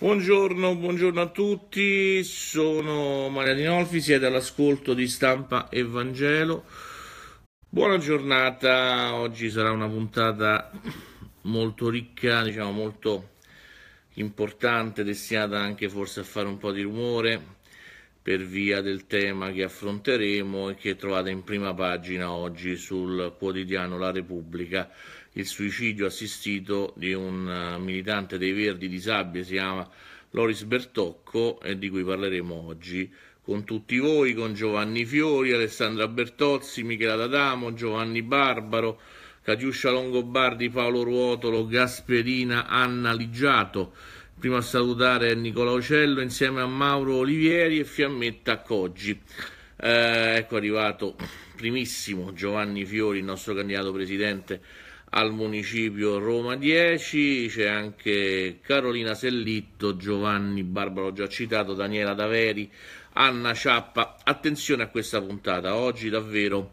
Buongiorno, buongiorno, a tutti, sono Maria Dinolfi, siete all'ascolto di Stampa e Vangelo. Buona giornata, oggi sarà una puntata molto ricca, diciamo molto importante, destinata anche forse a fare un po' di rumore per via del tema che affronteremo e che trovate in prima pagina oggi sul quotidiano La Repubblica il suicidio assistito di un eh, militante dei Verdi disabile, si chiama Loris Bertocco e di cui parleremo oggi con tutti voi, con Giovanni Fiori, Alessandra Bertozzi, Michela D'Adamo, Giovanni Barbaro, Catiuscia Longobardi, Paolo Ruotolo, Gasperina, Anna Ligiato. Prima a salutare Nicola Ocello insieme a Mauro Olivieri e Fiammetta Coggi. Eh, ecco arrivato primissimo Giovanni Fiori, il nostro candidato presidente al municipio Roma 10, c'è anche Carolina Sellitto, Giovanni Barbaro già citato, Daniela Daveri, Anna Ciappa. Attenzione a questa puntata, oggi davvero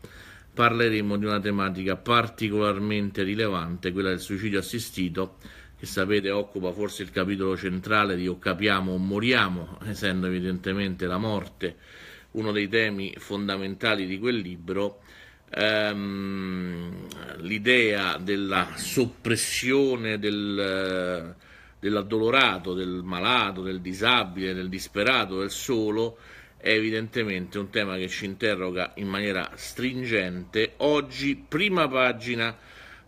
parleremo di una tematica particolarmente rilevante, quella del suicidio assistito, che sapete occupa forse il capitolo centrale di o capiamo o moriamo, essendo evidentemente la morte uno dei temi fondamentali di quel libro ehm, l'idea della soppressione del, eh, dell'addolorato, del malato, del disabile, del disperato, del solo, è evidentemente un tema che ci interroga in maniera stringente. Oggi, prima pagina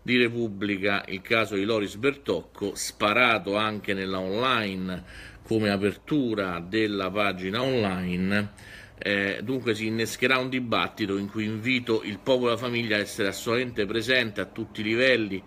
di Repubblica, il caso di Loris Bertocco, sparato anche nella online come apertura della pagina online eh, dunque si innescherà un dibattito in cui invito il popolo e la famiglia a essere assolutamente presente a tutti i livelli,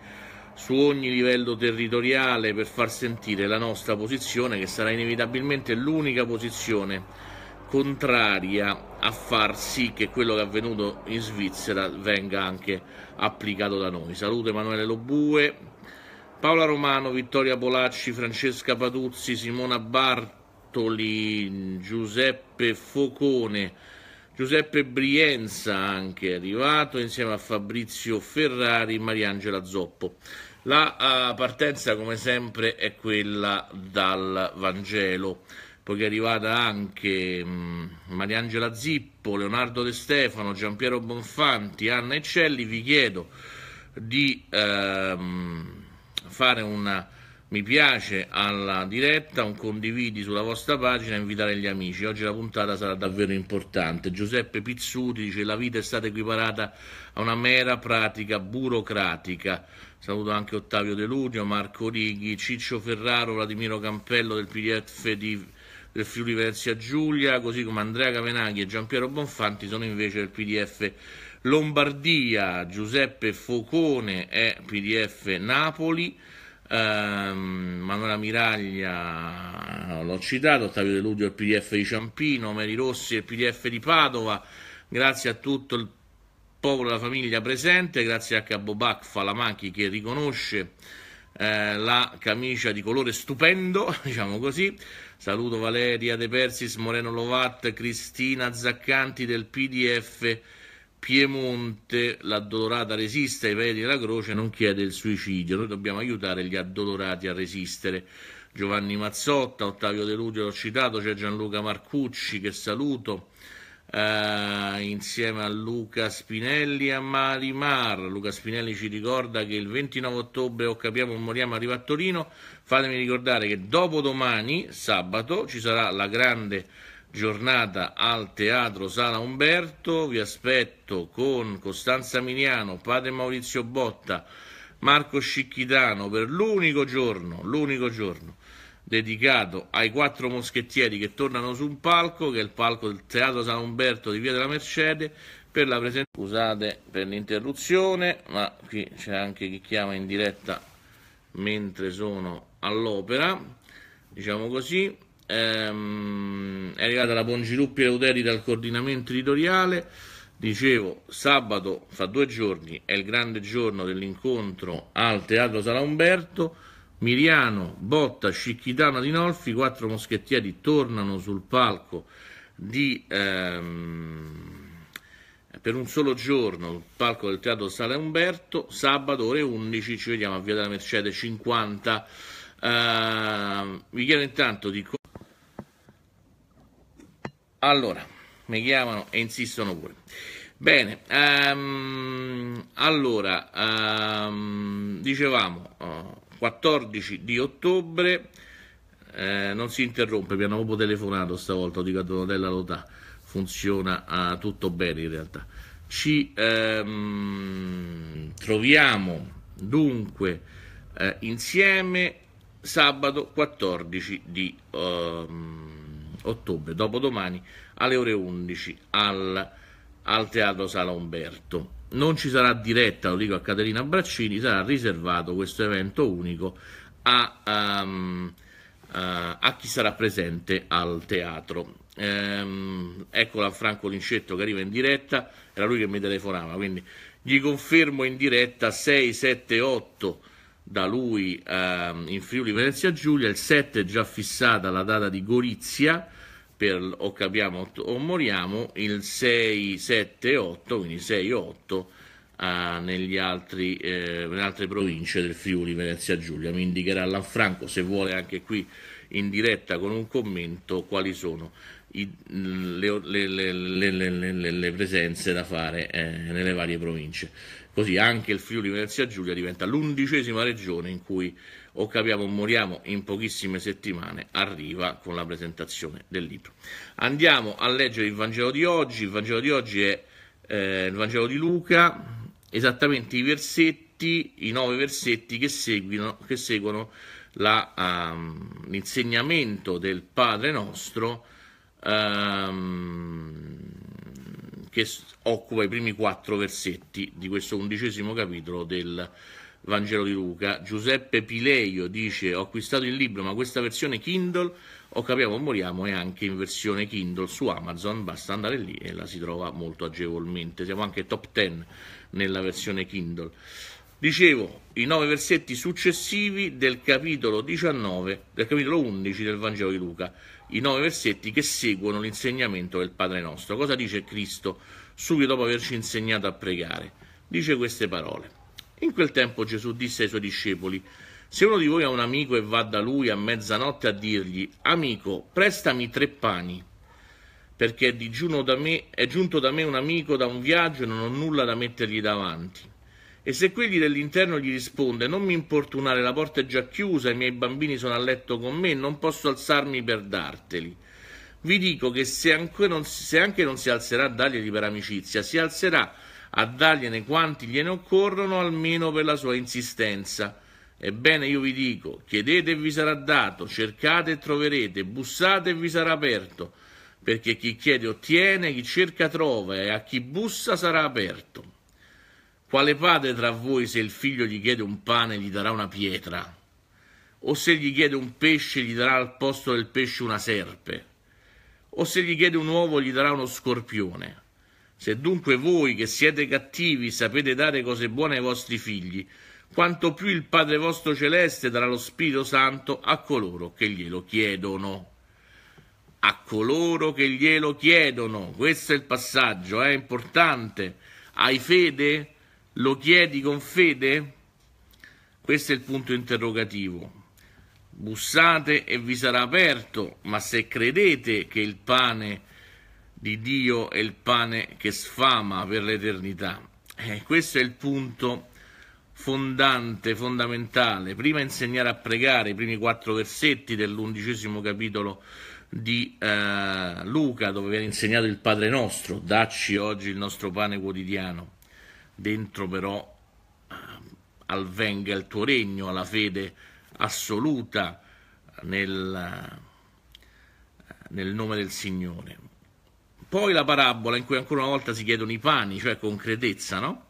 su ogni livello territoriale, per far sentire la nostra posizione, che sarà inevitabilmente l'unica posizione contraria a far sì che quello che è avvenuto in Svizzera venga anche applicato da noi. Saluto Emanuele Lobue, Paola Romano, Vittoria Polacci, Francesca Patuzzi, Simona Barti. Bartolin, Giuseppe Focone, Giuseppe Brienza anche è arrivato insieme a Fabrizio Ferrari, Mariangela Zoppo. La uh, partenza come sempre è quella dal Vangelo, poiché è arrivata anche mh, mm, Mariangela Zippo, Leonardo De Stefano, Giampiero Bonfanti, Anna Eccelli, vi chiedo di uh, fare una mi piace alla diretta, un condividi sulla vostra pagina e invitare gli amici. Oggi la puntata sarà davvero importante. Giuseppe Pizzuti dice la vita è stata equiparata a una mera pratica burocratica. Saluto anche Ottavio De Ludio, Marco Righi, Ciccio Ferraro, Vladimiro Campello del PDF di, del Friuli Venezia Giulia, così come Andrea Cavenaghi e Giampiero Bonfanti sono invece del PDF Lombardia, Giuseppe Focone è PDF Napoli ehm, Manuela Miraglia eh, l'ho citato, Ottavio De Ludio il PDF di Ciampino, Meri Rossi il PDF di Padova, grazie a tutto il popolo della famiglia presente, grazie anche a Bobac Falamanchi che riconosce eh, la camicia di colore stupendo, diciamo così. Saluto Valeria De Persis, Moreno Lovat, Cristina Zaccanti del PDF Piemonte, l'addolorata resiste ai piedi della croce, non chiede il suicidio. Noi dobbiamo aiutare gli addolorati a resistere. Giovanni Mazzotta, Ottavio De Ludio l'ho citato, c'è Gianluca Marcucci che saluto. Uh, insieme a Luca Spinelli e a Marimar. Luca Spinelli ci ricorda che il 29 ottobre o capiamo o moriamo arriva a Torino. Fatemi ricordare che dopo domani, sabato, ci sarà la grande giornata al Teatro Sala Umberto. Vi aspetto con Costanza Miniano, Padre Maurizio Botta, Marco Scicchitano per l'unico giorno, l'unico giorno dedicato ai quattro moschettieri che tornano su un palco, che è il palco del Teatro San Umberto di Via della Mercede, per la presenza... Scusate per l'interruzione, ma qui c'è anche chi chiama in diretta mentre sono all'opera, diciamo così ehm, è arrivata la Pongiluppi Euteri dal coordinamento editoriale. Dicevo, sabato fra due giorni è il grande giorno dell'incontro al Teatro Sala Umberto. Miriano, Botta, Scicchitano, Adinolfi, quattro moschettieri tornano sul palco di, ehm, per un solo giorno sul palco del Teatro Sala Umberto, sabato ore 11 ci vediamo a Via della Mercede 50. Eh, vi chiedo intanto di allora, mi chiamano e insistono pure. Bene, um, allora, um, dicevamo, uh, eh, 14 di ottobre, eh, non si interrompe, mi hanno proprio telefonato stavolta, ho dico a Donatella Lotà, funziona uh, tutto bene in realtà. Ci um, troviamo dunque uh, insieme sabato 14 di ottobre ottobre, dopodomani alle ore 11 al, al Teatro Sala Umberto. Non ci sarà diretta, lo dico a Caterina Braccini, sarà riservato questo evento unico a, um, uh, a chi sarà presente al teatro. Ehm, eccola Franco Lincetto che arriva in diretta, era lui che mi telefonava, quindi gli confermo in diretta 678 da lui eh, in Friuli Venezia Giulia, il 7 è già fissata la data di Gorizia per o capiamo o moriamo, il 6, 7 8, quindi 6 8 eh, altri, eh, nelle altre province del Friuli Venezia Giulia. Mi indicherà Lanfranco se vuole anche qui in diretta con un commento quali sono i, le, le, le, le, presenze da fare eh, nelle varie province. Così anche il Friuli Venezia Giulia diventa l'undicesima regione in cui o capiamo o moriamo in pochissime settimane arriva con la presentazione del libro. Andiamo a leggere il Vangelo di oggi, il Vangelo di oggi è eh, il Vangelo di Luca, esattamente i versetti, i nove versetti che seguono, che seguono la, um, l'insegnamento del Padre nostro. Um, che occupa i primi quattro versetti di questo undicesimo capitolo del Vangelo di Luca. Giuseppe Pileio dice ho acquistato il libro ma questa versione Kindle o capiamo o moriamo è anche in versione Kindle su Amazon, basta andare lì e la si trova molto agevolmente. Siamo anche top 10 nella versione Kindle. Dicevo, i nove versetti successivi del capitolo 19, del capitolo 11 del Vangelo di Luca i nove versetti che seguono l'insegnamento del Padre nostro. Cosa dice Cristo subito dopo averci insegnato a pregare? Dice queste parole. In quel tempo Gesù disse ai suoi discepoli, se uno di voi ha un amico e va da lui a mezzanotte a dirgli, amico, prestami tre pani, perché è, me, è giunto da me un amico da un viaggio e non ho nulla da mettergli davanti. E se quelli dell'interno gli risponde Non mi importunare, la porta è già chiusa, i miei bambini sono a letto con me, non posso alzarmi per darteli. Vi dico che se anche non, se anche non si alzerà a darglieli per amicizia, si alzerà a dargliene quanti gliene occorrono, almeno per la sua insistenza. Ebbene io vi dico, chiedete e vi sarà dato, cercate e troverete, bussate e vi sarà aperto, perché chi chiede ottiene, chi cerca trova e a chi bussa sarà aperto. Quale padre tra voi se il figlio gli chiede un pane gli darà una pietra? O se gli chiede un pesce gli darà al posto del pesce una serpe? O se gli chiede un uovo gli darà uno scorpione? Se dunque voi che siete cattivi sapete dare cose buone ai vostri figli, quanto più il Padre vostro celeste darà lo Spirito Santo a coloro che glielo chiedono a coloro che glielo chiedono. Questo è il passaggio, è eh? importante. Hai fede? Lo chiedi con fede? Questo è il punto interrogativo. Bussate e vi sarà aperto, ma se credete che il pane di Dio è il pane che sfama per l'eternità, eh, questo è il punto fondante, fondamentale. Prima insegnare a pregare i primi quattro versetti dell'undicesimo capitolo di eh, Luca, dove viene insegnato il Padre nostro, dacci oggi il nostro pane quotidiano dentro però ehm, alvenga il tuo regno, alla fede assoluta nel, eh, nel nome del Signore. Poi la parabola in cui ancora una volta si chiedono i pani, cioè concretezza, no?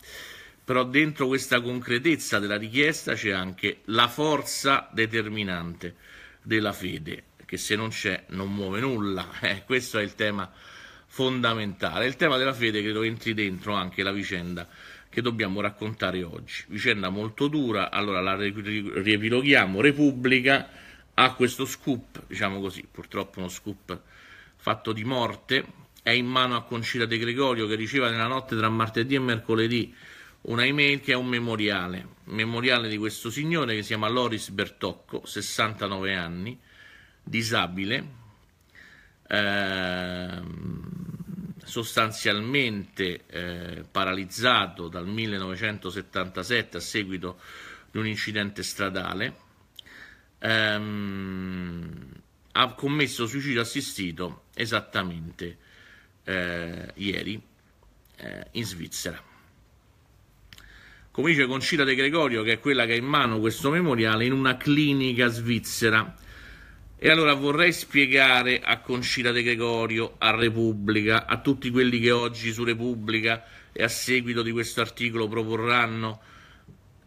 Però dentro questa concretezza della richiesta c'è anche la forza determinante della fede, che se non c'è non muove nulla. Eh, questo è il tema fondamentale. Il tema della fede credo entri dentro anche la vicenda che dobbiamo raccontare oggi. Vicenda molto dura, allora la riepiloghiamo. Repubblica ha questo scoop, diciamo così, purtroppo uno scoop fatto di morte, è in mano a Concilia De Gregorio che riceve nella notte tra martedì e mercoledì una email che è un memoriale, memoriale di questo signore che si chiama Loris Bertocco, 69 anni, disabile. Ehm sostanzialmente eh, paralizzato dal 1977 a seguito di un incidente stradale, ehm, ha commesso suicidio assistito esattamente eh, ieri eh, in Svizzera. Come dice Concita De Gregorio, che è quella che ha in mano questo memoriale, in una clinica svizzera e allora vorrei spiegare a Concita De Gregorio, a Repubblica, a tutti quelli che oggi su Repubblica e a seguito di questo articolo proporranno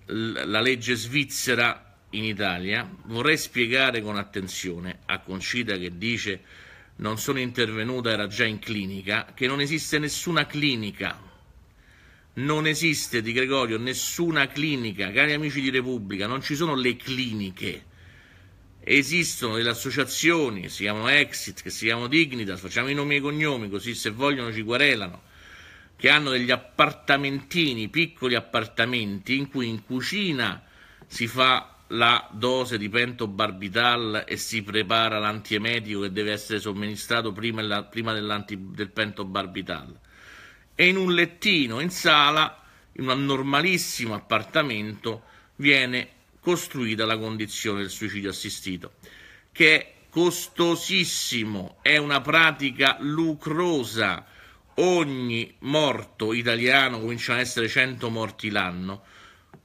la legge svizzera in Italia, vorrei spiegare con attenzione a Concita che dice non sono intervenuta, era già in clinica, che non esiste nessuna clinica, non esiste di Gregorio nessuna clinica, cari amici di Repubblica, non ci sono le cliniche esistono delle associazioni che si chiamano Exit, che si chiamano Dignitas, facciamo i nomi e i cognomi così se vogliono ci querelano, che hanno degli appartamentini, piccoli appartamenti in cui in cucina si fa la dose di pentobarbital e si prepara l'antiemetico che deve essere somministrato prima, prima del pentobarbital. E in un lettino in sala, in un normalissimo appartamento, viene costruita la condizione del suicidio assistito, che è costosissimo, è una pratica lucrosa. Ogni morto italiano, cominciano ad essere 100 morti l'anno,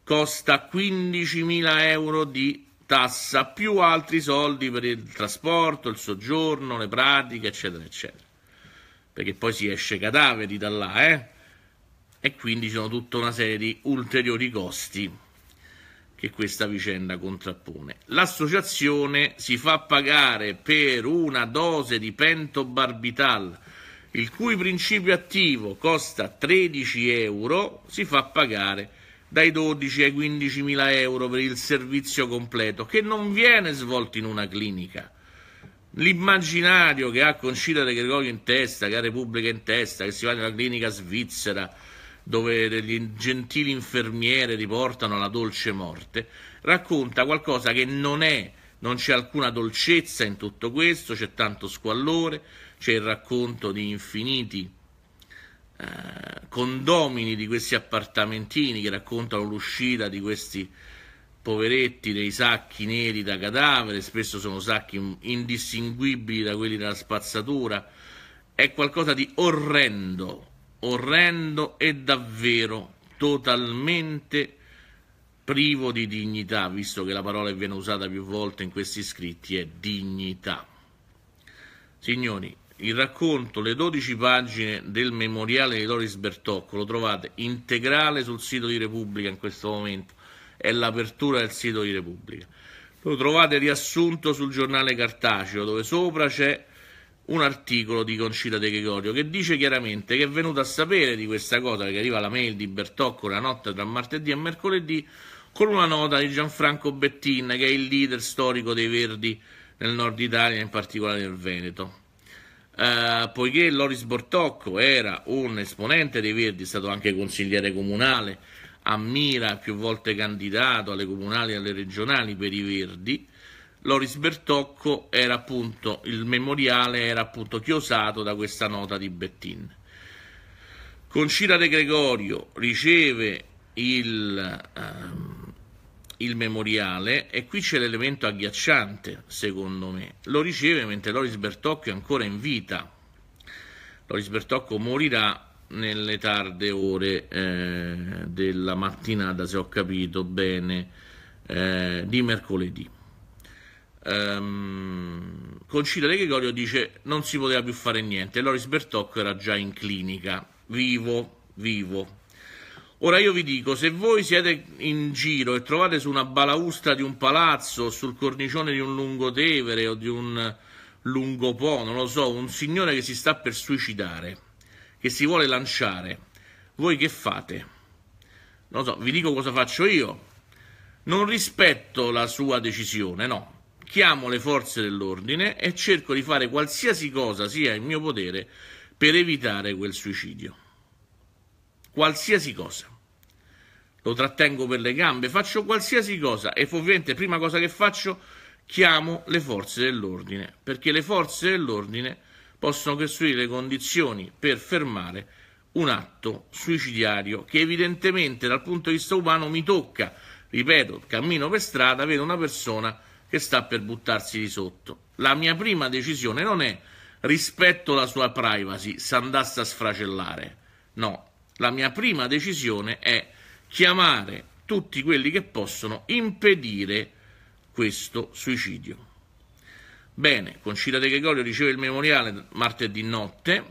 costa 15.000 euro di tassa più altri soldi per il trasporto, il soggiorno, le pratiche, eccetera, eccetera. Perché poi si esce cadaveri da là, eh? E quindi ci sono tutta una serie di ulteriori costi che questa vicenda contrappone. L'associazione si fa pagare per una dose di pentobarbital, il cui principio attivo costa 13 euro, si fa pagare dai 12 ai 15 mila euro per il servizio completo, che non viene svolto in una clinica. L'immaginario che ha Concilia De Gregorio in testa, che ha Repubblica in testa, che si va in una clinica svizzera, dove degli gentili infermiere riportano la dolce morte, racconta qualcosa che non è, non c'è alcuna dolcezza in tutto questo, c'è tanto squallore, c'è il racconto di infiniti eh, condomini di questi appartamentini che raccontano l'uscita di questi poveretti dei sacchi neri da cadavere, spesso sono sacchi indistinguibili da quelli della spazzatura, è qualcosa di orrendo orrendo e davvero totalmente privo di dignità, visto che la parola che viene usata più volte in questi scritti è dignità. Signori, il racconto, le 12 pagine del memoriale di Doris Bertocco, lo trovate integrale sul sito di Repubblica in questo momento, è l'apertura del sito di Repubblica. Lo trovate riassunto sul giornale cartaceo, dove sopra c'è un articolo di Concita De Gregorio che dice chiaramente che è venuta a sapere di questa cosa che arriva la mail di Bertocco la notte tra martedì e mercoledì con una nota di Gianfranco Bettin che è il leader storico dei Verdi nel nord Italia, in particolare nel Veneto. Eh, poiché Loris Bortocco era un esponente dei Verdi, è stato anche consigliere comunale a più volte candidato alle comunali e alle regionali per i Verdi, Loris Bertocco era appunto, il memoriale era appunto chiosato da questa nota di Bettin. Concira De Gregorio riceve il, ehm, il memoriale e qui c'è l'elemento agghiacciante, secondo me. Lo riceve mentre Loris Bertocco è ancora in vita. Loris Bertocco morirà nelle tarde ore eh, della mattinata, se ho capito bene, eh, di mercoledì. Ehm, Concilio De Gregorio dice non si poteva più fare niente, Loris Bertocco era già in clinica, vivo, vivo. Ora io vi dico, se voi siete in giro e trovate su una balaustra di un palazzo, sul cornicione di un lungotevere o di un lungopò, non lo so, un signore che si sta per suicidare, che si vuole lanciare, voi che fate? Non lo so, vi dico cosa faccio io. Non rispetto la sua decisione, no, chiamo le forze dell'ordine e cerco di fare qualsiasi cosa sia in mio potere per evitare quel suicidio. Qualsiasi cosa. Lo trattengo per le gambe, faccio qualsiasi cosa e ovviamente prima cosa che faccio chiamo le forze dell'ordine, perché le forze dell'ordine possono costruire le condizioni per fermare un atto suicidiario che evidentemente dal punto di vista umano mi tocca, ripeto, cammino per strada, vedo una persona che sta per buttarsi di sotto. La mia prima decisione non è rispetto alla sua privacy, se andasse a sfracellare. No, la mia prima decisione è chiamare tutti quelli che possono impedire questo suicidio. Bene, Concilia De Gregorio riceve il memoriale martedì notte,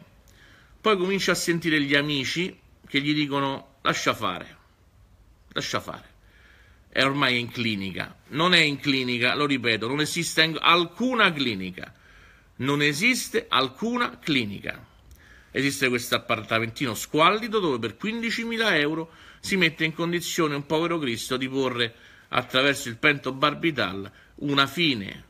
poi comincia a sentire gli amici che gli dicono lascia fare, lascia fare è ormai in clinica. Non è in clinica, lo ripeto, non esiste alcuna clinica. Non esiste alcuna clinica. Esiste questo appartamentino squallido dove per 15.000 euro si mette in condizione un povero Cristo di porre attraverso il pento barbital una fine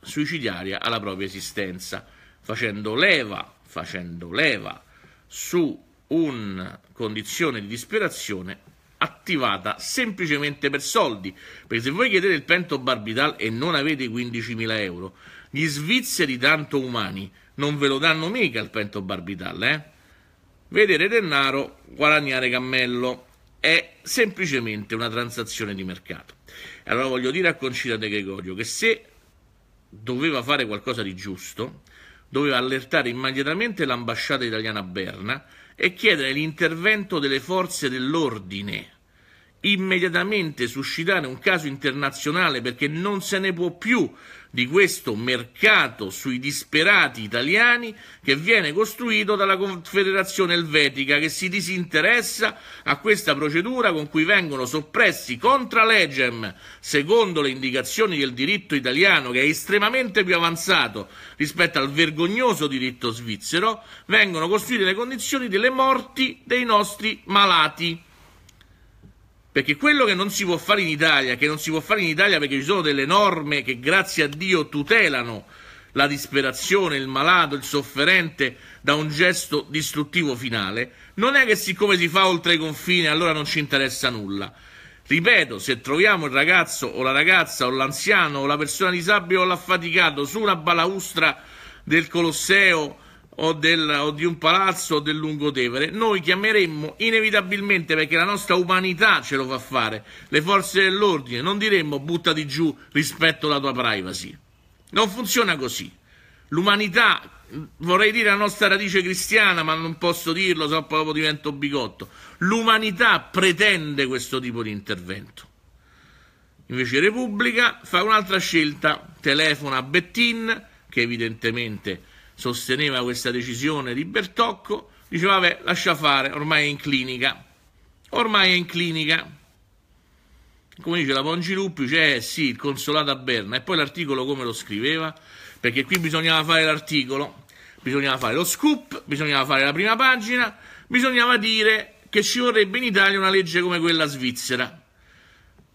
suicidaria alla propria esistenza, facendo leva, facendo leva su una condizione di disperazione attivata semplicemente per soldi, perché se voi chiedete il Pento Barbital e non avete 15.000 euro, gli svizzeri tanto umani non ve lo danno mica il Pento Barbital, eh? Vedere denaro, guadagnare cammello, è semplicemente una transazione di mercato. Allora voglio dire a Concita De Gregorio che se doveva fare qualcosa di giusto, doveva allertare immediatamente l'ambasciata italiana a Berna e chiedere l'intervento delle forze dell'ordine, immediatamente suscitare un caso internazionale perché non se ne può più di questo mercato sui disperati italiani che viene costruito dalla Confederazione Elvetica che si disinteressa a questa procedura con cui vengono soppressi contra legem, secondo le indicazioni del diritto italiano che è estremamente più avanzato rispetto al vergognoso diritto svizzero, vengono costruite le condizioni delle morti dei nostri malati. Perché quello che non si può fare in Italia, che non si può fare in Italia perché ci sono delle norme che grazie a Dio tutelano la disperazione, il malato, il sofferente da un gesto distruttivo finale, non è che siccome si fa oltre i confini allora non ci interessa nulla. Ripeto, se troviamo il ragazzo o la ragazza o l'anziano o la persona disabile o l'affaticato su una balaustra del Colosseo o, del, o di un palazzo o del Lungotevere, noi chiameremmo inevitabilmente, perché la nostra umanità ce lo fa fare, le forze dell'ordine, non diremmo buttati giù rispetto alla tua privacy. Non funziona così. L'umanità vorrei dire la nostra radice cristiana, ma non posso dirlo, so proprio divento bigotto. L'umanità pretende questo tipo di intervento. Invece Repubblica fa un'altra scelta, telefona a Bettin, che evidentemente sosteneva questa decisione di Bertocco, diceva vabbè lascia fare, ormai è in clinica, ormai è in clinica. Come dice la Pongiluppi, c'è cioè, sì, il consolato a Berna, e poi l'articolo come lo scriveva, perché qui bisognava fare l'articolo, bisognava fare lo scoop, bisognava fare la prima pagina, bisognava dire che ci vorrebbe in Italia una legge come quella svizzera.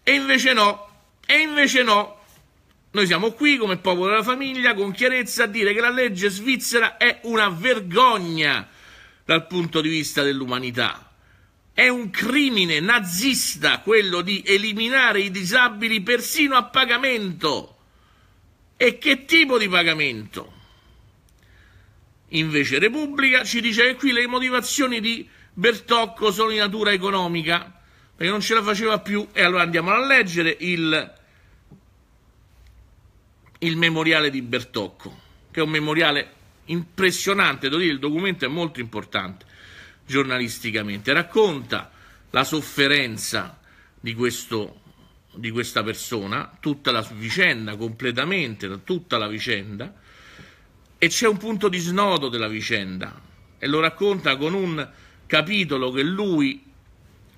E invece no, e invece no, noi siamo qui come popolo della famiglia con chiarezza a dire che la legge svizzera è una vergogna dal punto di vista dell'umanità. È un crimine nazista quello di eliminare i disabili persino a pagamento. E che tipo di pagamento? Invece Repubblica ci dice che qui le motivazioni di Bertocco sono di natura economica, perché non ce la faceva più. E allora andiamo a leggere il il memoriale di Bertocco, che è un memoriale impressionante, devo dire, il documento è molto importante giornalisticamente, racconta la sofferenza di, questo, di questa persona, tutta la vicenda completamente, tutta la vicenda, e c'è un punto di snodo della vicenda e lo racconta con un capitolo che lui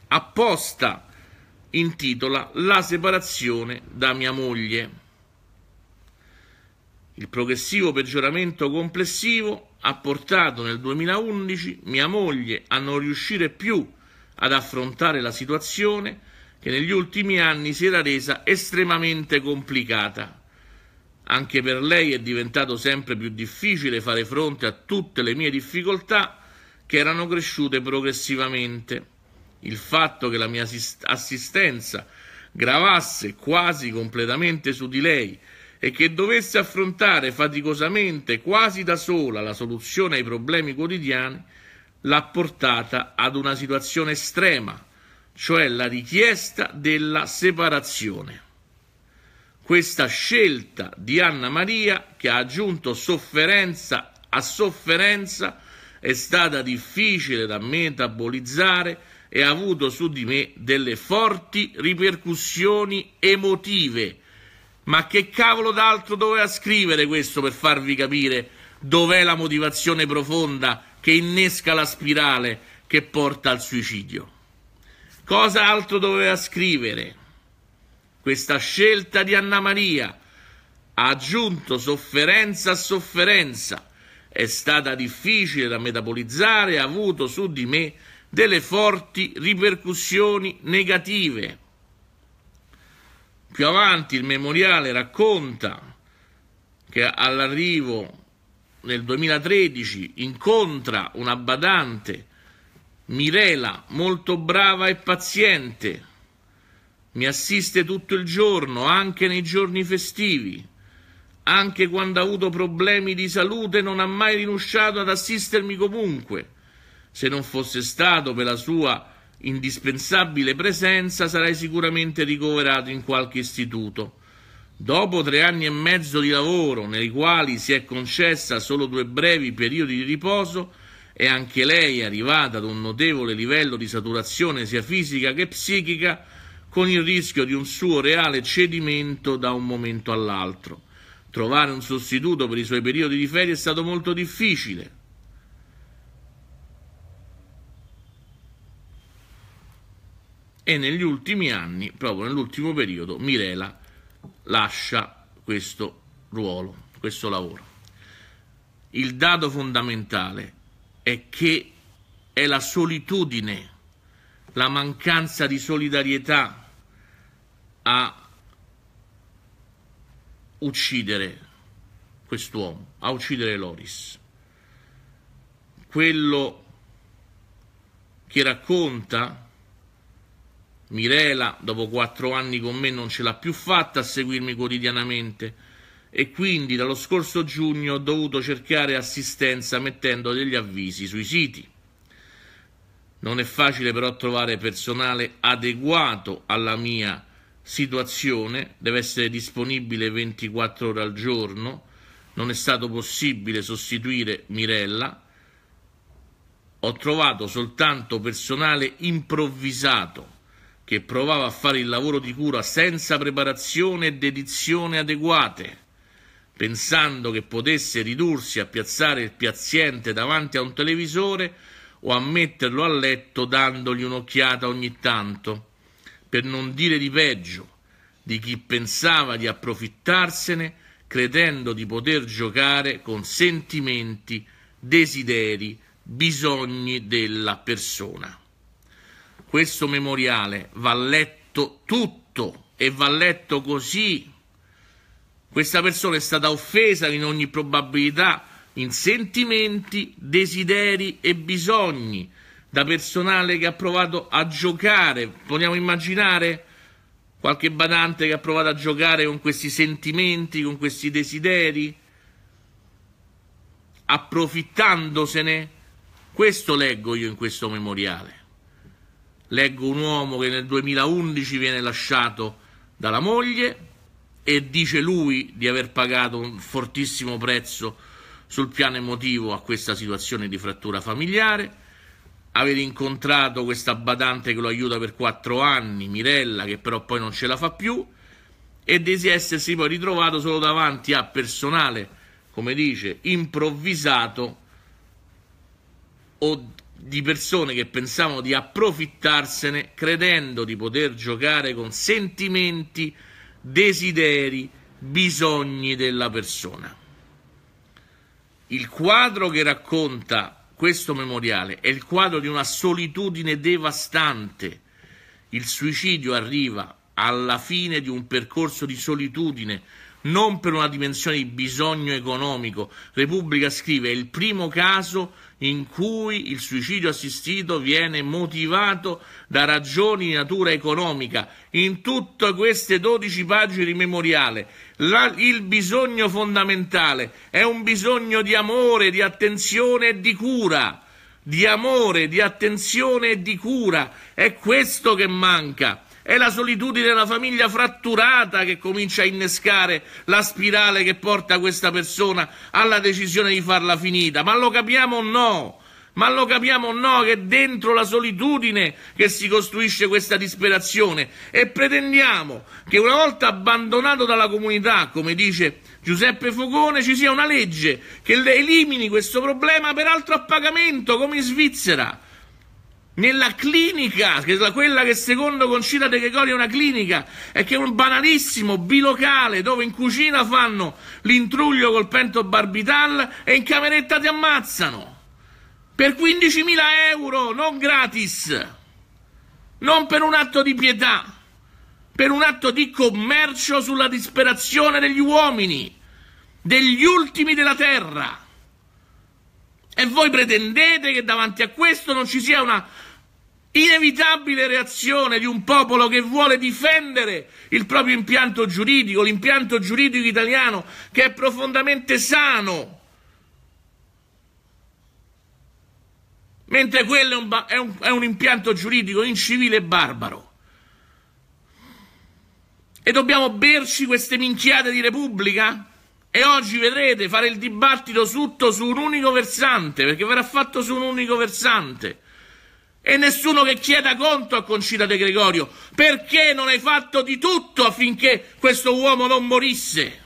apposta intitola La separazione da mia moglie il progressivo peggioramento complessivo ha portato nel 2011 mia moglie a non riuscire più ad affrontare la situazione che negli ultimi anni si era resa estremamente complicata. Anche per lei è diventato sempre più difficile fare fronte a tutte le mie difficoltà che erano cresciute progressivamente. Il fatto che la mia assistenza gravasse quasi completamente su di lei e che dovesse affrontare faticosamente, quasi da sola, la soluzione ai problemi quotidiani, l'ha portata ad una situazione estrema, cioè la richiesta della separazione. Questa scelta di Anna Maria, che ha aggiunto sofferenza a sofferenza, è stata difficile da metabolizzare e ha avuto su di me delle forti ripercussioni emotive ma che cavolo d'altro doveva scrivere questo per farvi capire dov'è la motivazione profonda che innesca la spirale che porta al suicidio? Cosa altro doveva scrivere? Questa scelta di Anna Maria, ha aggiunto sofferenza a sofferenza, è stata difficile da metabolizzare e ha avuto su di me delle forti ripercussioni negative. Più avanti il memoriale racconta che all'arrivo nel 2013 incontra una badante Mirela, molto brava e paziente, mi assiste tutto il giorno, anche nei giorni festivi. Anche quando ha avuto problemi di salute non ha mai rinunciato ad assistermi comunque. Se non fosse stato per la sua indispensabile presenza sarai sicuramente ricoverato in qualche istituto. Dopo tre anni e mezzo di lavoro, nei quali si è concessa solo due brevi periodi di riposo, e anche lei è arrivata ad un notevole livello di saturazione sia fisica che psichica, con il rischio di un suo reale cedimento da un momento all'altro. Trovare un sostituto per i suoi periodi di ferie è stato molto difficile, e negli ultimi anni, proprio nell'ultimo periodo, Mirela lascia questo ruolo, questo lavoro. Il dato fondamentale è che è la solitudine, la mancanza di solidarietà a uccidere quest'uomo, a uccidere Loris. Quello che racconta Mirela, dopo quattro anni con me, non ce l'ha più fatta a seguirmi quotidianamente e quindi dallo scorso giugno ho dovuto cercare assistenza mettendo degli avvisi sui siti. Non è facile però trovare personale adeguato alla mia situazione, deve essere disponibile 24 ore al giorno, non è stato possibile sostituire Mirella, ho trovato soltanto personale improvvisato che provava a fare il lavoro di cura senza preparazione e dedizione adeguate, pensando che potesse ridursi a piazzare il paziente davanti a un televisore o a metterlo a letto dandogli un'occhiata ogni tanto, per non dire di peggio, di chi pensava di approfittarsene credendo di poter giocare con sentimenti, desideri, bisogni della persona. Questo memoriale va letto tutto e va letto così. Questa persona è stata offesa in ogni probabilità in sentimenti, desideri e bisogni da personale che ha provato a giocare. Vogliamo immaginare qualche badante che ha provato a giocare con questi sentimenti, con questi desideri, approfittandosene. Questo leggo io in questo memoriale leggo un uomo che nel 2011 viene lasciato dalla moglie e dice lui di aver pagato un fortissimo prezzo sul piano emotivo a questa situazione di frattura familiare, aver incontrato questa badante che lo aiuta per quattro anni, Mirella, che però poi non ce la fa più, e di essersi poi ritrovato solo davanti a personale, come dice, improvvisato o di persone che pensavano di approfittarsene credendo di poter giocare con sentimenti, desideri, bisogni della persona. Il quadro che racconta questo memoriale è il quadro di una solitudine devastante. Il suicidio arriva alla fine di un percorso di solitudine, non per una dimensione di bisogno economico. Repubblica scrive: è il primo caso in cui il suicidio assistito viene motivato da ragioni di natura economica. In tutte queste 12 pagine di memoriale, la, il bisogno fondamentale è un bisogno di amore, di attenzione e di cura. Di amore, di attenzione e di cura. È questo che manca. È la solitudine della famiglia fratturata che comincia a innescare la spirale che porta questa persona alla decisione di farla finita. Ma lo capiamo o no? Ma lo capiamo o no che è dentro la solitudine che si costruisce questa disperazione e pretendiamo che una volta abbandonato dalla comunità, come dice Giuseppe Fogone, ci sia una legge che elimini questo problema peraltro a pagamento come in Svizzera nella clinica, che è quella che secondo Concita De Gregori è una clinica, è che è un banalissimo bilocale dove in cucina fanno l'intruglio col pento barbital e in cameretta ti ammazzano. Per 15.000 euro, non gratis, non per un atto di pietà, per un atto di commercio sulla disperazione degli uomini, degli ultimi della terra. E voi pretendete che davanti a questo non ci sia una inevitabile reazione di un popolo che vuole difendere il proprio impianto giuridico, l'impianto giuridico italiano che è profondamente sano, mentre quello è un, è un, è un impianto giuridico incivile e barbaro. E dobbiamo berci queste minchiate di Repubblica? E oggi vedrete fare il dibattito tutto su un unico versante, perché verrà fatto su un unico versante e nessuno che chieda conto a Concita De Gregorio perché non hai fatto di tutto affinché questo uomo non morisse.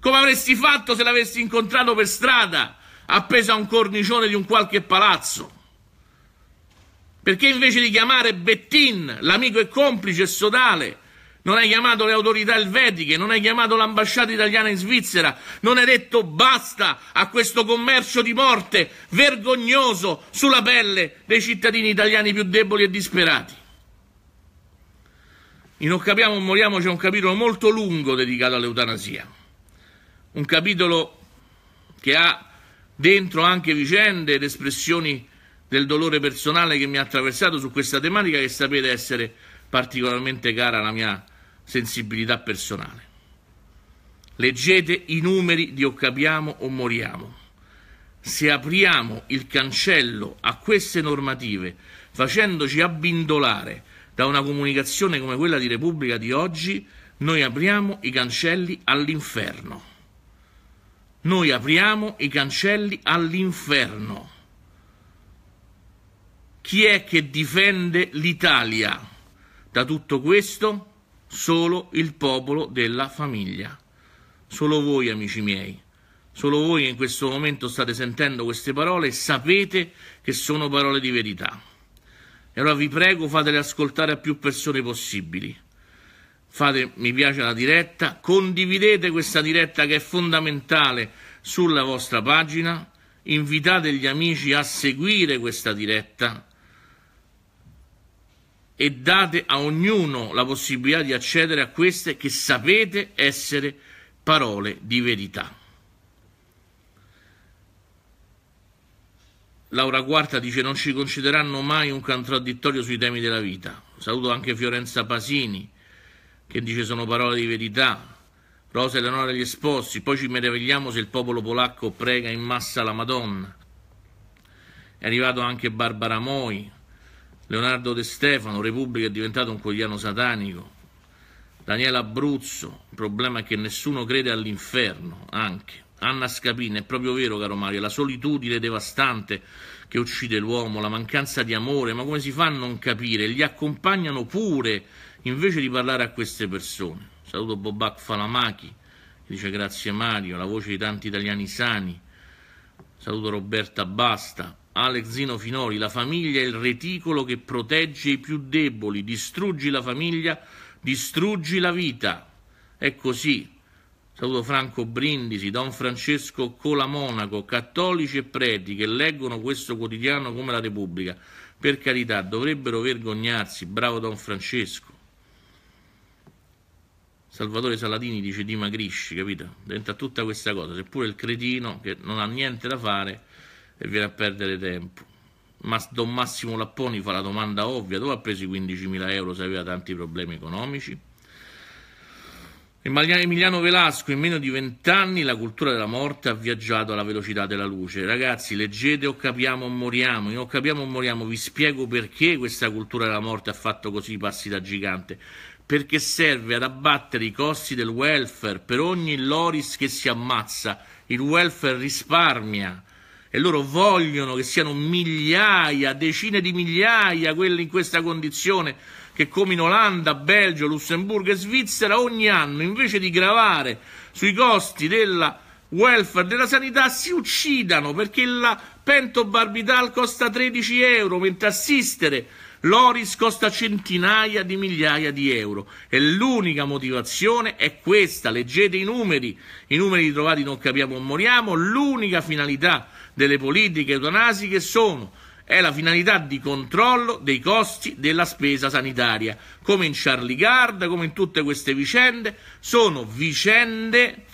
Come avresti fatto se l'avessi incontrato per strada, appeso a un cornicione di un qualche palazzo? Perché invece di chiamare Bettin, l'amico e complice sodale, non hai chiamato le autorità elvetiche, non hai chiamato l'ambasciata italiana in Svizzera, non hai detto basta a questo commercio di morte vergognoso sulla pelle dei cittadini italiani più deboli e disperati. In Non capiamo o moriamo c'è un capitolo molto lungo dedicato all'eutanasia, un capitolo che ha dentro anche vicende ed espressioni del dolore personale che mi ha attraversato su questa tematica che sapete essere particolarmente cara alla mia sensibilità personale. Leggete i numeri di o capiamo o moriamo. Se apriamo il cancello a queste normative facendoci abbindolare da una comunicazione come quella di Repubblica di oggi, noi apriamo i cancelli all'inferno. Noi apriamo i cancelli all'inferno. Chi è che difende l'Italia da tutto questo? solo il popolo della famiglia. Solo voi, amici miei, solo voi in questo momento state sentendo queste parole e sapete che sono parole di verità. E allora vi prego, fatele ascoltare a più persone possibili. Fate mi piace la diretta, condividete questa diretta che è fondamentale sulla vostra pagina, invitate gli amici a seguire questa diretta e date a ognuno la possibilità di accedere a queste che sapete essere parole di verità. Laura Quarta dice non ci concederanno mai un contraddittorio sui temi della vita. Saluto anche Fiorenza Pasini che dice sono parole di verità. Rosa Eleonora degli Esposti, poi ci meravigliamo se il popolo polacco prega in massa la Madonna. È arrivato anche Barbara Moi, Leonardo De Stefano, Repubblica è diventato un quotidiano satanico, Daniela Abruzzo, il problema è che nessuno crede all'inferno, anche. Anna Scapin, è proprio vero, caro Mario, la solitudine devastante che uccide l'uomo, la mancanza di amore, ma come si fa a non capire? Gli accompagnano pure invece di parlare a queste persone. Saluto Bobac Falamachi, che dice grazie Mario, la voce di tanti italiani sani. Saluto Roberta Basta, Alex Zino Finori, la famiglia è il reticolo che protegge i più deboli, distruggi la famiglia, distruggi la vita. È così. Saluto Franco Brindisi, Don Francesco Colamonaco, cattolici e preti che leggono questo quotidiano come la Repubblica. Per carità, dovrebbero vergognarsi, bravo Don Francesco. Salvatore Saladini dice dimagrisci, capito? Dentro a tutta questa cosa, seppure il cretino che non ha niente da fare e viene a perdere tempo. Ma Don Massimo Lapponi fa la domanda ovvia, dove ha preso i 15.000 euro se aveva tanti problemi economici? Emiliano Velasco, in meno di vent'anni la cultura della morte ha viaggiato alla velocità della luce. Ragazzi, leggete o capiamo o moriamo. In o capiamo o moriamo vi spiego perché questa cultura della morte ha fatto così passi da gigante. Perché serve ad abbattere i costi del welfare. Per ogni Loris che si ammazza, il welfare risparmia e loro vogliono che siano migliaia, decine di migliaia quelli in questa condizione che come in Olanda, Belgio, Lussemburgo e Svizzera ogni anno invece di gravare sui costi della welfare della sanità si uccidano perché la pentobarbital costa 13 euro mentre assistere l'Oris costa centinaia di migliaia di euro e l'unica motivazione è questa, leggete i numeri, i numeri trovati non capiamo o moriamo, l'unica finalità delle politiche eutanasiche sono è la finalità di controllo dei costi della spesa sanitaria, come in Charlie Gard, come in tutte queste vicende, sono vicende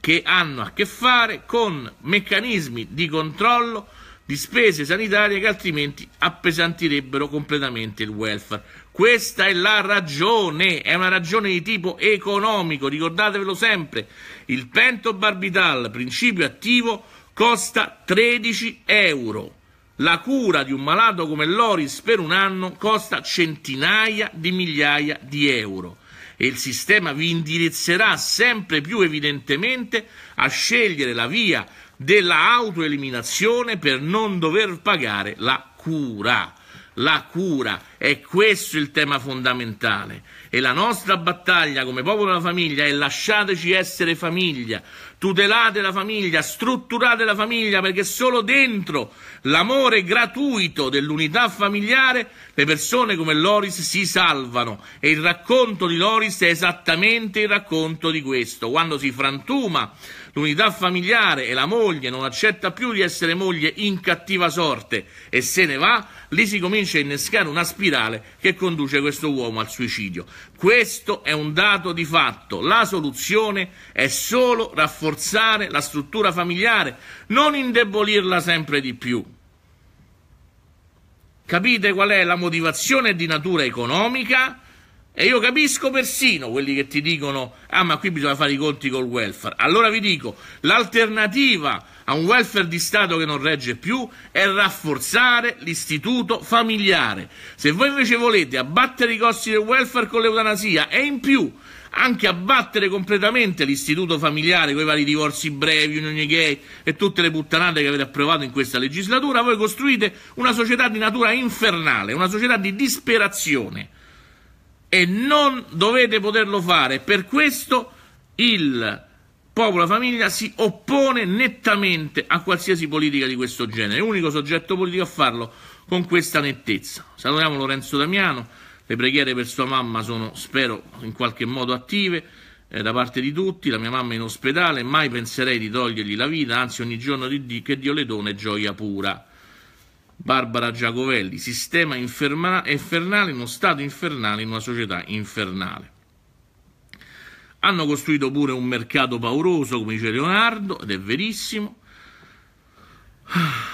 che hanno a che fare con meccanismi di controllo di spese sanitarie che altrimenti appesantirebbero completamente il welfare. Questa è la ragione, è una ragione di tipo economico, ricordatevelo sempre. Il pentobarbital, principio attivo, costa 13 euro. La cura di un malato come Loris per un anno costa centinaia di migliaia di euro e il sistema vi indirizzerà sempre più evidentemente a scegliere la via della autoeliminazione per non dover pagare la cura. La cura è questo il tema fondamentale e la nostra battaglia come popolo della famiglia è lasciateci essere famiglia, tutelate la famiglia, strutturate la famiglia, perché solo dentro l'amore gratuito dell'unità familiare le persone come Loris si salvano e il racconto di Loris è esattamente il racconto di questo. Quando si frantuma l'unità familiare e la moglie non accetta più di essere moglie in cattiva sorte e se ne va, lì si comincia a innescare una spirale che conduce questo uomo al suicidio. Questo è un dato di fatto. La soluzione è solo rafforzare la struttura familiare, non indebolirla sempre di più. Capite qual è la motivazione di natura economica? E io capisco persino quelli che ti dicono, ah ma qui bisogna fare i conti col welfare. Allora vi dico, l'alternativa a un welfare di Stato che non regge più è rafforzare l'istituto familiare. Se voi invece volete abbattere i costi del welfare con l'eutanasia e in più anche abbattere completamente l'istituto familiare con i vari divorzi brevi, unioni gay e tutte le puttanate che avete approvato in questa legislatura, voi costruite una società di natura infernale, una società di disperazione e non dovete poterlo fare. Per questo il popolo famiglia si oppone nettamente a qualsiasi politica di questo genere, è l'unico soggetto politico a farlo con questa nettezza. Salutiamo Lorenzo Damiano le preghiere per sua mamma sono, spero, in qualche modo attive eh, da parte di tutti. La mia mamma è in ospedale, mai penserei di togliergli la vita, anzi ogni giorno di D- che Dio le done gioia pura. Barbara Giacovelli, sistema infernale in uno stato infernale, in una società infernale. Hanno costruito pure un mercato pauroso, come dice Leonardo, ed è verissimo. Ah.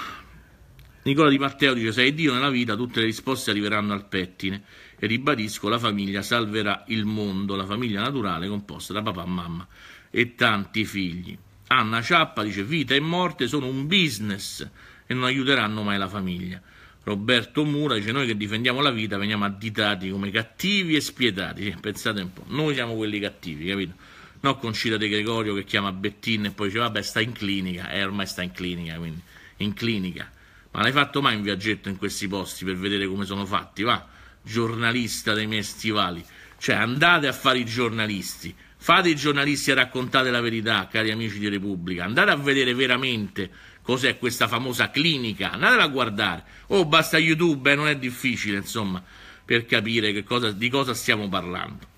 Nicola Di Matteo dice: sei Dio nella vita, tutte le risposte arriveranno al pettine ribadisco, la famiglia salverà il mondo, la famiglia naturale composta da papà, mamma e tanti figli. Anna Ciappa dice vita e morte sono un business e non aiuteranno mai la famiglia. Roberto Mura dice noi che difendiamo la vita veniamo additati come cattivi e spietati. Pensate un po', noi siamo quelli cattivi, capito? No, con Cita De Gregorio che chiama Bettin e poi dice vabbè sta in clinica, eh, ormai sta in clinica, quindi in clinica. Ma l'hai fatto mai un viaggetto in questi posti per vedere come sono fatti, va? giornalista dei miei stivali. Cioè andate a fare i giornalisti, fate i giornalisti e raccontate la verità, cari amici di Repubblica. Andate a vedere veramente cos'è questa famosa clinica, andatela a guardare. O oh, basta YouTube, eh, non è difficile, insomma, per capire cosa, di cosa stiamo parlando.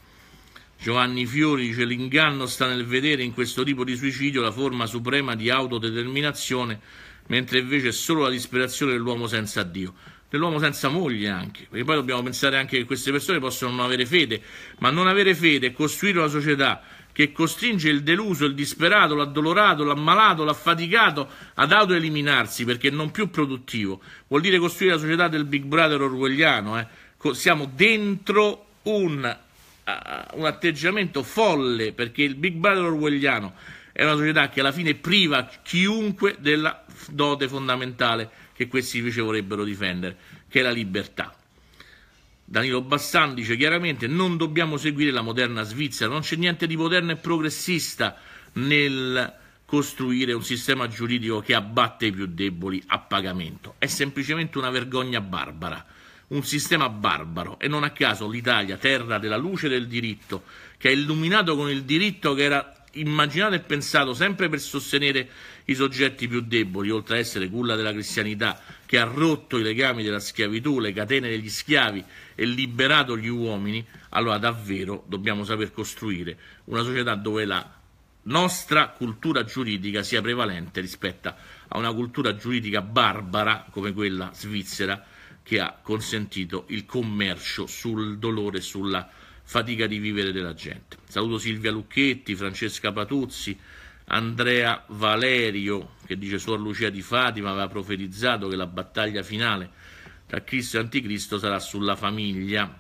Giovanni Fiori dice l'inganno sta nel vedere in questo tipo di suicidio la forma suprema di autodeterminazione, mentre invece è solo la disperazione dell'uomo senza Dio dell'uomo senza moglie anche, perché poi dobbiamo pensare anche che queste persone possono non avere fede, ma non avere fede e costruire una società che costringe il deluso, il disperato, l'addolorato, l'ammalato, l'affaticato ad autoeliminarsi perché non più produttivo, vuol dire costruire la società del Big Brother orwelliano, eh. siamo dentro un, uh, un atteggiamento folle perché il Big Brother orwelliano è una società che alla fine priva chiunque della dote fondamentale che questi invece vorrebbero difendere, che è la libertà. Danilo Bassan dice chiaramente non dobbiamo seguire la moderna Svizzera, non c'è niente di moderno e progressista nel costruire un sistema giuridico che abbatte i più deboli a pagamento. È semplicemente una vergogna barbara, un sistema barbaro e non a caso l'Italia, terra della luce del diritto, che ha illuminato con il diritto che era immaginato e pensato sempre per sostenere i soggetti più deboli, oltre ad essere culla della cristianità, che ha rotto i legami della schiavitù, le catene degli schiavi e liberato gli uomini, allora davvero dobbiamo saper costruire una società dove la nostra cultura giuridica sia prevalente rispetto a una cultura giuridica barbara come quella svizzera che ha consentito il commercio sul dolore, sulla fatica di vivere della gente. Saluto Silvia Lucchetti, Francesca Patuzzi, Andrea Valerio che dice Suor Lucia di Fatima aveva profetizzato che la battaglia finale tra Cristo e Anticristo sarà sulla famiglia.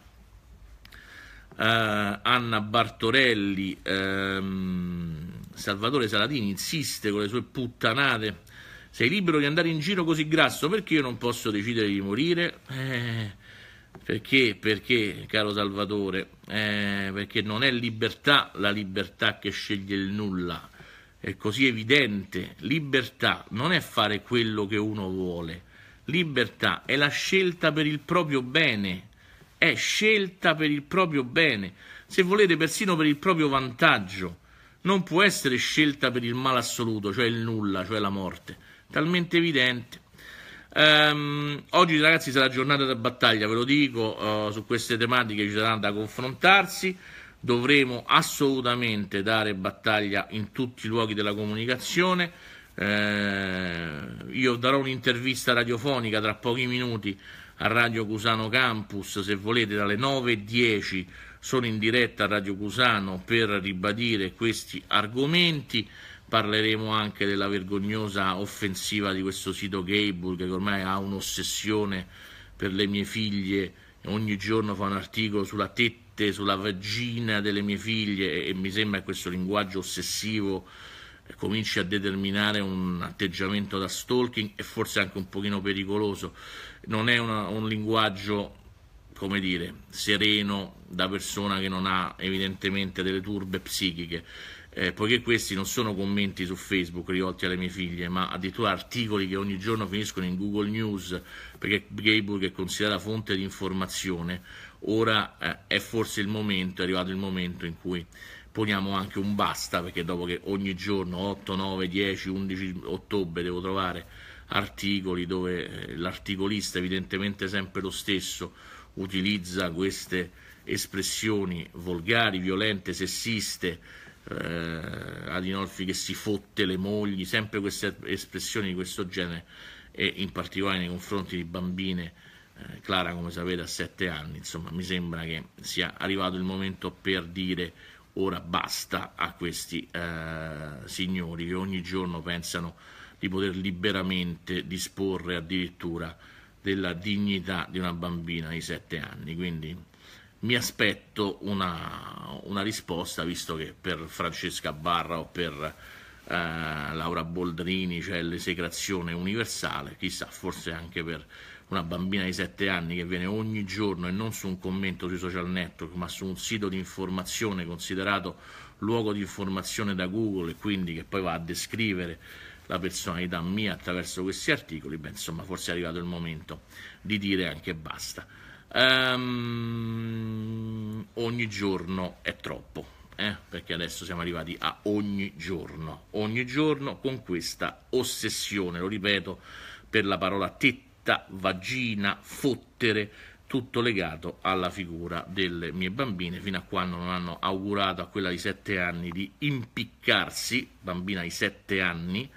Uh, Anna Bartorelli, um, Salvatore Saladini insiste con le sue puttanate. Sei libero di andare in giro così grasso, perché io non posso decidere di morire? Eh, perché? Perché, caro Salvatore, eh, perché non è libertà la libertà che sceglie il nulla, è così evidente. Libertà non è fare quello che uno vuole, libertà è la scelta per il proprio bene, è scelta per il proprio bene, se volete persino per il proprio vantaggio. Non può essere scelta per il male assoluto, cioè il nulla, cioè la morte. Talmente evidente. Um, oggi ragazzi sarà giornata da battaglia, ve lo dico, uh, su queste tematiche ci saranno da confrontarsi, dovremo assolutamente dare battaglia in tutti i luoghi della comunicazione. Eh, io darò un'intervista radiofonica tra pochi minuti a Radio Cusano Campus, se volete dalle 9.10 sono in diretta a Radio Cusano per ribadire questi argomenti parleremo anche della vergognosa offensiva di questo sito Gable che ormai ha un'ossessione per le mie figlie, ogni giorno fa un articolo sulla tette, sulla vagina delle mie figlie e mi sembra che questo linguaggio ossessivo eh, cominci a determinare un atteggiamento da stalking e forse anche un pochino pericoloso. Non è una, un linguaggio, come dire, sereno da persona che non ha evidentemente delle turbe psichiche eh, poiché questi non sono commenti su Facebook rivolti alle mie figlie, ma addirittura articoli che ogni giorno finiscono in Google News, perché Gayburg è considerata fonte di informazione, ora eh, è forse il momento, è arrivato il momento in cui poniamo anche un basta, perché dopo che ogni giorno 8, 9, 10, 11 ottobre devo trovare articoli dove eh, l'articolista evidentemente sempre lo stesso utilizza queste espressioni volgari, violente, sessiste, eh, Adinolfi che si fotte le mogli, sempre queste espressioni di questo genere e in particolare nei confronti di bambine. Eh, Clara, come sapete, ha 7 anni, insomma, mi sembra che sia arrivato il momento per dire ora basta a questi eh, signori che ogni giorno pensano di poter liberamente disporre addirittura della dignità di una bambina di 7 anni. Quindi mi aspetto una, una, risposta, visto che per Francesca Barra o per eh, Laura Boldrini c'è l'esecrazione universale, chissà, forse anche per una bambina di 7 anni che viene ogni giorno e non su un commento sui social network, ma su un sito di informazione considerato luogo di informazione da Google e quindi che poi va a descrivere la personalità mia attraverso questi articoli, beh insomma forse è arrivato il momento di dire anche basta. Um, ogni giorno è troppo, eh? perché adesso siamo arrivati a ogni giorno, ogni giorno con questa ossessione, lo ripeto, per la parola tetta, vagina, fottere, tutto legato alla figura delle mie bambine, fino a quando non hanno augurato a quella di 7 anni di impiccarsi, bambina di 7 anni,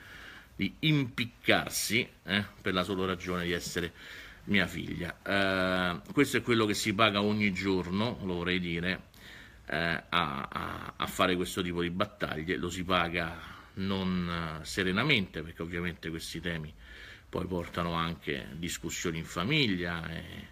di impiccarsi eh? per la sola ragione di essere mia figlia. Eh, questo è quello che si paga ogni giorno, lo vorrei dire, eh, a, a, fare questo tipo di battaglie, lo si paga non eh, serenamente perché ovviamente questi temi poi portano anche discussioni in famiglia. Eh.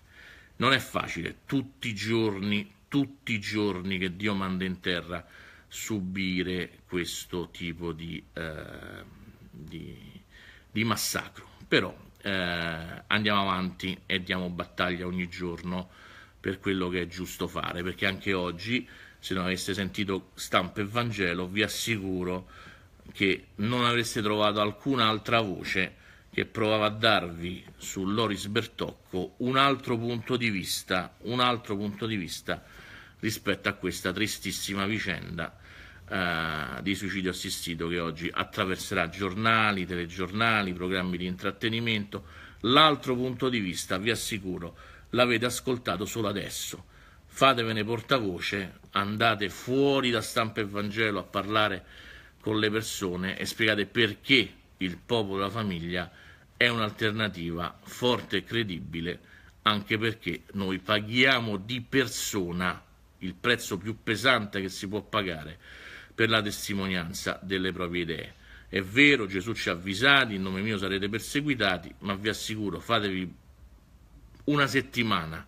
non è facile tutti i giorni, tutti i giorni che Dio manda in terra subire questo tipo di, eh, di, di massacro. Però eh, andiamo avanti e diamo battaglia ogni giorno per quello che è giusto fare, perché anche oggi, se non aveste sentito stampa e Vangelo, vi assicuro che non avreste trovato alcun'altra voce che provava a darvi su Loris Bertocco un altro punto di vista, un altro punto di vista rispetto a questa tristissima vicenda eh, di suicidio assistito che oggi attraverserà giornali, telegiornali, programmi di intrattenimento. L'altro punto di vista, vi assicuro, l'avete ascoltato solo adesso. Fatevene portavoce, andate fuori da stampa e Vangelo a parlare con le persone e spiegate perché il popolo e la famiglia è un'alternativa forte e credibile, anche perché noi paghiamo di persona il prezzo più pesante che si può pagare per la testimonianza delle proprie idee. È vero, Gesù ci ha avvisati, in nome mio sarete perseguitati, ma vi assicuro, fatevi una settimana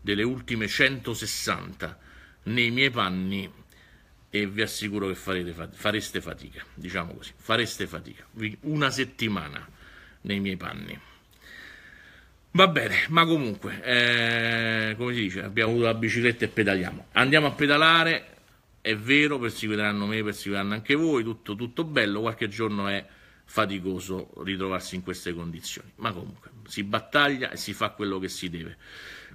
delle ultime 160 nei miei panni e vi assicuro che farete, fareste fatica, diciamo così, fareste fatica, una settimana nei miei panni. Va bene, ma comunque, eh, come si dice, abbiamo avuto la bicicletta e pedaliamo. Andiamo a pedalare, è vero, perseguiteranno me, perseguiteranno anche voi, tutto, tutto bello, qualche giorno è faticoso ritrovarsi in queste condizioni, ma comunque si battaglia e si fa quello che si deve,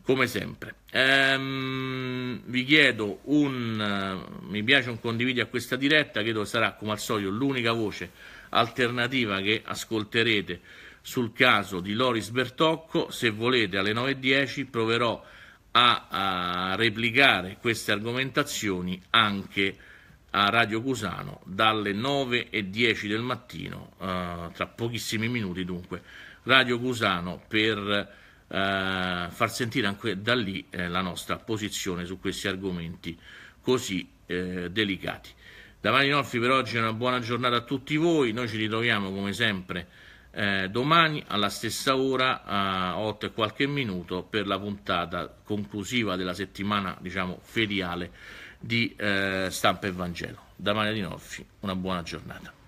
come sempre. Ehm, vi chiedo un mi piace un condividi a questa diretta, credo sarà come al solito l'unica voce alternativa che ascolterete sul caso di Loris Bertocco, se volete alle 9.10 proverò a a, a replicare queste argomentazioni anche a Radio Cusano dalle 9 e 10 del mattino, eh, tra pochissimi minuti dunque, Radio Cusano per eh, far sentire anche da lì eh, la nostra posizione su questi argomenti così eh, delicati. Da Mario Norfi per oggi una buona giornata a tutti voi, noi ci ritroviamo come sempre eh, domani alla stessa ora a 8 e qualche minuto per la puntata conclusiva della settimana diciamo feriale di eh, Stampa e Vangelo. Da Maria Di Noffi una buona giornata.